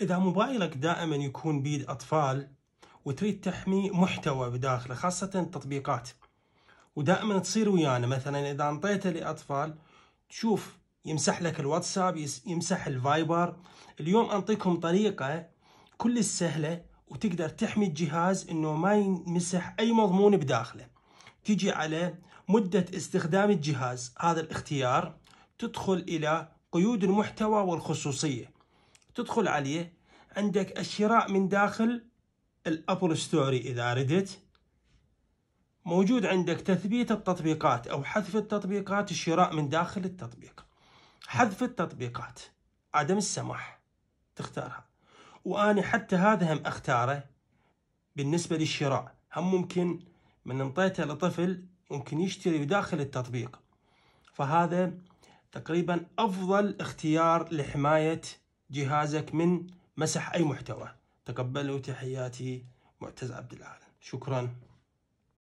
إذا موبايلك دائما يكون بيد أطفال وتريد تحمي محتوى بداخله خاصة التطبيقات ودائما تصير ويانا مثلا إذا أنطيته لأطفال تشوف يمسح لك الواتساب يمسح الفايبر اليوم أنطيكم طريقة كل السهلة وتقدر تحمي الجهاز انه ما يمسح اي مضمون بداخله تجي على مدة استخدام الجهاز هذا الاختيار تدخل الى قيود المحتوى والخصوصية تدخل عليه عندك الشراء من داخل الابل ستوري اذا ردت موجود عندك تثبيت التطبيقات او حذف التطبيقات الشراء من داخل التطبيق حذف التطبيقات عدم السماح تختارها واني حتى هذا هم اختاره بالنسبه للشراء هم ممكن من انطيته لطفل ممكن يشتري داخل التطبيق فهذا تقريبا افضل اختيار لحمايه جهازك من مسح أي محتوى تقبلوا تحياتي معتز عبد العال شكرا